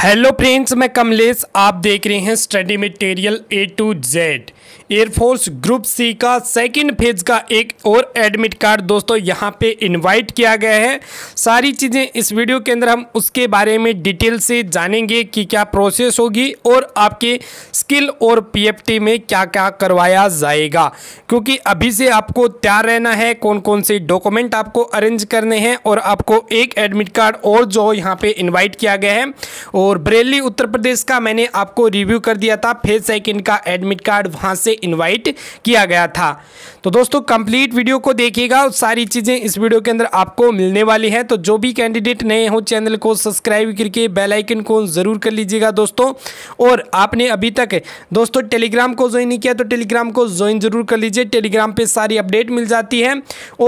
hello friends मैं कमलेश आप देख रहे हैं study material A to Z air force group C का सेकंड फेज का एक और एडमिट कार्ड दोस्तों यहां पे इनवाइट किया गया है सारी चीज़ें इस वीडियो के अंदर हम उसके बारे में डिटेल से जानेंगे कि क्या प्रोसेस होगी और आपके स्किल और पीएफटी में क्या क्या करवाया जाएगा क्योंकि अभी से आपको तैयार रहना है कौन कौन से डॉक्यूमेंट आपको अरेंज करने हैं और आपको एक एडमिट कार्ड और जो यहाँ पर इन्वाइट किया गया है और और बरेली उत्तर प्रदेश का मैंने आपको रिव्यू कर दिया था फिर सेकेंड का एडमिट कार्ड वहाँ से इनवाइट किया गया था तो दोस्तों कंप्लीट वीडियो को देखिएगा सारी चीज़ें इस वीडियो के अंदर आपको मिलने वाली है तो जो भी कैंडिडेट नए हो चैनल को सब्सक्राइब करके बेलाइकन को ज़रूर कर लीजिएगा दोस्तों और आपने अभी तक दोस्तों टेलीग्राम को ज्वाइन नहीं किया तो टेलीग्राम को ज्वाइन ज़रूर कर लीजिए टेलीग्राम पर सारी अपडेट मिल जाती है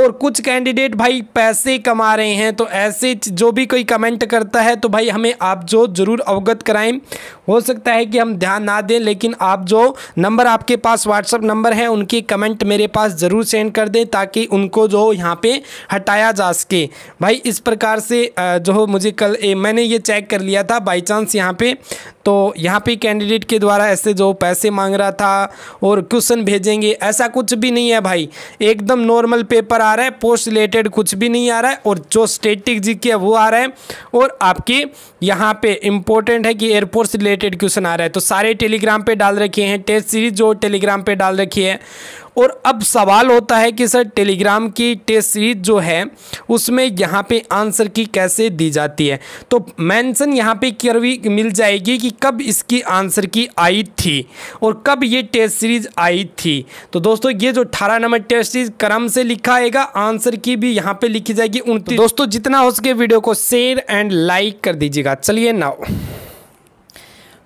और कुछ कैंडिडेट भाई पैसे कमा रहे हैं तो ऐसे जो भी कोई कमेंट करता है तो भाई हमें आप जो जरूर ज़रूर अवगत कराएं हो सकता है कि हम ध्यान ना दें लेकिन आप जो नंबर आपके पास व्हाट्सअप नंबर है उनकी कमेंट मेरे पास ज़रूर सेंड कर दें ताकि उनको जो यहाँ पे हटाया जा सके भाई इस प्रकार से जो हो मुझे कल ए, मैंने ये चेक कर लिया था बाई चांस यहाँ पे तो यहाँ पे कैंडिडेट के द्वारा ऐसे जो पैसे मांग रहा था और क्वेश्चन भेजेंगे ऐसा कुछ भी नहीं है भाई एकदम नॉर्मल पेपर आ रहा है पोस्ट रिलेटेड कुछ भी नहीं आ रहा है और जो स्टेटिक जी के वो आ रहा है और आपके यहाँ पे इम्पोर्टेंट है कि एयरपोर्ट्स रिलेटेड रिलेटेड क्वेश्चन आ रहा है तो सारे टेलीग्राम पे डाल रखे हैं टेस्ट सीरीज जो टेलीग्राम पे डाल रखी है और अब सवाल होता है कि सर टेलीग्राम की टेस्ट सीरीज जो है उसमें यहाँ पे आंसर की कैसे दी जाती है तो मेंशन यहाँ पे करवी मिल जाएगी कि कब इसकी आंसर की आई थी और कब ये टेस्ट सीरीज आई थी तो दोस्तों ये जो अठारह नंबर टेस्ट सीरीज क्रम से लिखा आएगा आंसर की भी यहाँ पे लिखी जाएगी तो उनतीस तो दोस्तों जितना हो सके वीडियो को शेयर एंड लाइक कर दीजिएगा चलिए नाउ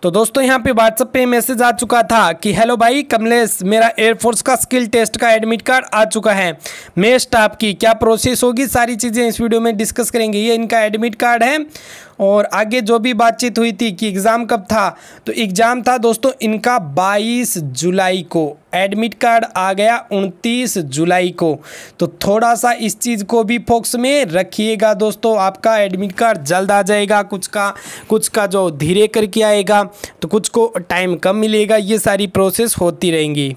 तो दोस्तों यहाँ पे व्हाट्सअप पे मैसेज आ चुका था कि हेलो भाई कमलेश मेरा एयरफोर्स का स्किल टेस्ट का एडमिट कार्ड आ चुका है मैं स्टाफ की क्या प्रोसेस होगी सारी चीज़ें इस वीडियो में डिस्कस करेंगे ये इनका एडमिट कार्ड है और आगे जो भी बातचीत हुई थी कि एग्ज़ाम कब था तो एग्ज़ाम था दोस्तों इनका 22 जुलाई को एडमिट कार्ड आ गया 29 जुलाई को तो थोड़ा सा इस चीज़ को भी फोक्स में रखिएगा दोस्तों आपका एडमिट कार्ड जल्द आ जाएगा कुछ का कुछ का जो धीरे करके आएगा तो कुछ को टाइम कम मिलेगा ये सारी प्रोसेस होती रहेंगी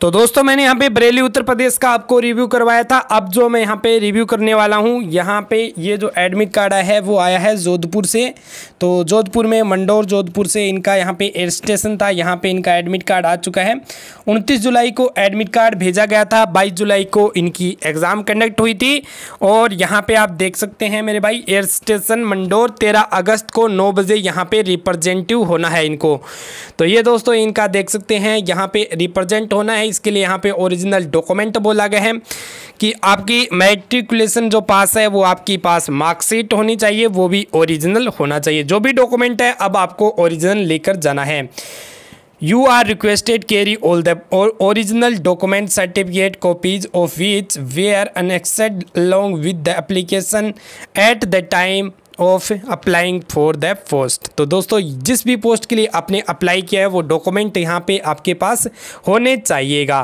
तो दोस्तों मैंने यहाँ पे बरेली उत्तर प्रदेश का आपको रिव्यू करवाया था अब जो मैं यहाँ पे रिव्यू करने वाला हूँ यहाँ पे ये जो एडमिट कार्ड आया है वो आया है जोधपुर से तो जोधपुर में मंडोर जोधपुर से इनका यहाँ पे एयर स्टेशन था यहाँ पे इनका एडमिट कार्ड आ चुका है उनतीस जुलाई को एडमिट कार्ड भेजा गया था बाईस जुलाई को इनकी एग्ज़ाम कंडक्ट हुई थी और यहाँ पर आप देख सकते हैं मेरे भाई एयर स्टेशन मंडोर तेरह अगस्त को नौ बजे यहाँ पर रिप्रजेंटिव होना है इनको तो ये दोस्तों इनका देख सकते हैं यहाँ पर रिप्रजेंट होना है है इसके लिए यहाँ पे ओरिजिनल डॉक्यूमेंट बोला गया है कि आपकी मैट्रिकुलेशन जो पास है वो आपकी पास मार्कशीट होनी चाहिए वो भी ओरिजिनल होना चाहिए जो भी डॉक्यूमेंट है अब आपको ओरिजिनल लेकर जाना है you are requested carry all the original document certificate copies of which were annexed long with the application at the time of applying for the post तो दोस्तों जिस भी पोस्ट के लिए आपने अप्लाई किया है वो डॉक्यूमेंट यहाँ पे आपके पास होने चाहिएगा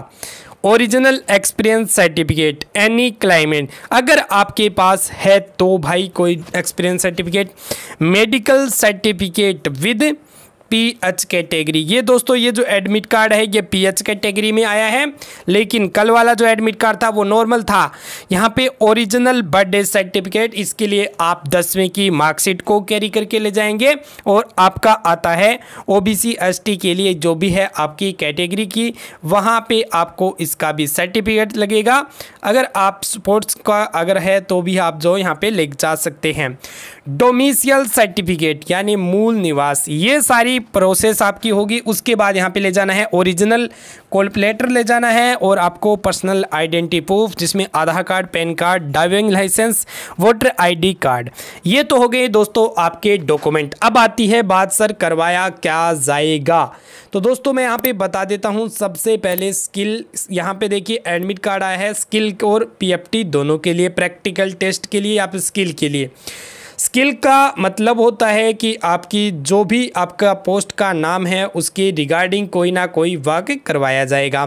original experience certificate any climate अगर आपके पास है तो भाई कोई experience certificate medical certificate with P H category ये दोस्तों ये जो एडमिट कार्ड है ये पी एच कैटेगरी में आया है लेकिन कल वाला जो एडमिट कार्ड था वो नॉर्मल था यहाँ पे ओरिजिनल बर्थडे सर्टिफिकेट इसके लिए आप दसवीं की मार्कशीट को कैरी करके ले जाएंगे और आपका आता है O B C S T के लिए जो भी है आपकी कैटेगरी की वहाँ पे आपको इसका भी सर्टिफिकेट लगेगा अगर आप स्पोर्ट्स का अगर है तो भी आप जो यहाँ पे ले जा सकते हैं डोमिसियल सर्टिफिकेट यानी मूल निवास ये सारी प्रोसेस आपकी होगी उसके बाद यहाँ पे ले जाना है ओरिजिनल कॉलपलेटर ले जाना है और आपको पर्सनल आइडेंटिटी प्रूफ जिसमें Aadhaar card PAN card driving licence voter ID card ये तो हो गए दोस्तों आपके डॉक्यूमेंट अब आती है बात सर करवाया क्या जाएगा तो दोस्तों मैं यहाँ पर बता देता हूँ सबसे पहले स्किल यहाँ पर देखिए एडमिट कार्ड आया है स्किल और पी दोनों के लिए प्रैक्टिकल टेस्ट के लिए या फिर स्किल के लिए स्किल का मतलब होता है कि आपकी जो भी आपका पोस्ट का नाम है उसके रिगार्डिंग कोई ना कोई वर्क करवाया जाएगा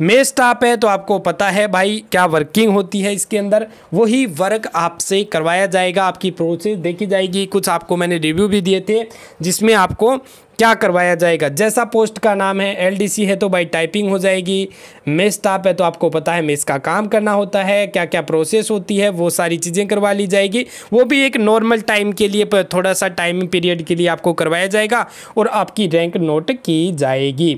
मे स्टाफ है तो आपको पता है भाई क्या वर्किंग होती है इसके अंदर वही वर्क आपसे करवाया जाएगा आपकी प्रोसेस देखी जाएगी कुछ आपको मैंने रिव्यू भी दिए थे जिसमें आपको क्या करवाया जाएगा जैसा पोस्ट का नाम है एलडीसी है तो बाई टाइपिंग हो जाएगी मेस स्टाफ है तो आपको पता है मेस का काम करना होता है क्या क्या प्रोसेस होती है वो सारी चीज़ें करवा ली जाएगी वो भी एक नॉर्मल टाइम के लिए थोड़ा सा टाइम पीरियड के लिए आपको करवाया जाएगा और आपकी रैंक नोट की जाएगी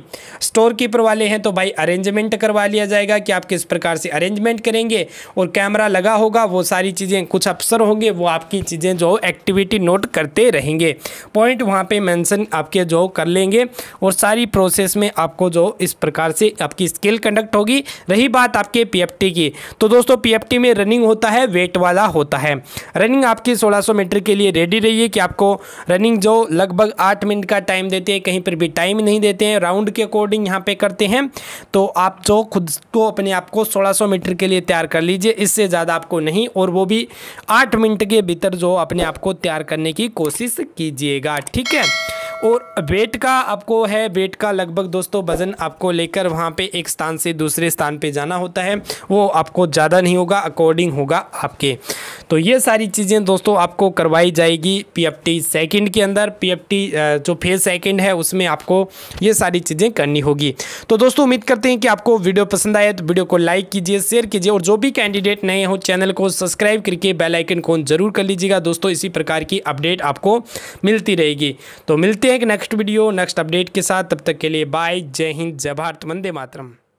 स्टोर कीपर वाले हैं तो भाई अरेंजमेंट करवा लिया जाएगा कि आप किस प्रकार से अरेंजमेंट करेंगे और कैमरा लगा होगा वो सारी चीज़ें कुछ अफसर होंगे वो आपकी चीज़ें जो एक्टिविटी नोट करते रहेंगे पॉइंट वहाँ पर मैंसन आपके जो कर लेंगे और सारी प्रोसेस में आपको जो इस प्रकार से आपकी स्किल कंडक्ट होगी रही बात आपके पी की तो दोस्तों पी में रनिंग होता है वेट वाला होता है रनिंग आपकी 1600 मीटर के लिए रेडी रहिए कि आपको रनिंग जो लगभग आठ मिनट का टाइम देते हैं कहीं पर भी टाइम नहीं देते हैं राउंड के अकॉर्डिंग यहाँ पर करते हैं तो आप जो खुद को अपने आप को सोलह मीटर के लिए तैयार कर लीजिए इससे ज़्यादा आपको नहीं और वो भी आठ मिनट के भीतर जो अपने आप को तैयार करने की कोशिश कीजिएगा ठीक है और वेट का आपको है वेट का लगभग दोस्तों वज़न आपको लेकर वहाँ पे एक स्थान से दूसरे स्थान पे जाना होता है वो आपको ज़्यादा नहीं होगा अकॉर्डिंग होगा आपके तो ये सारी चीज़ें दोस्तों आपको करवाई जाएगी पीएफटी सेकंड के अंदर पीएफटी जो फेज सेकंड है उसमें आपको ये सारी चीज़ें करनी होगी तो दोस्तों उम्मीद करते हैं कि आपको वीडियो पसंद आए तो वीडियो को लाइक कीजिए शेयर कीजिए और जो भी कैंडिडेट नए हो चैनल को सब्सक्राइब करके बेलाइकन को जरूर कर लीजिएगा दोस्तों इसी प्रकार की अपडेट आपको मिलती रहेगी तो मिलते मिलते हैं एक नेक्स्ट वीडियो नेक्स्ट अपडेट के साथ तब तक के लिए बाय जय हिंद जय भारत वंदे मातरम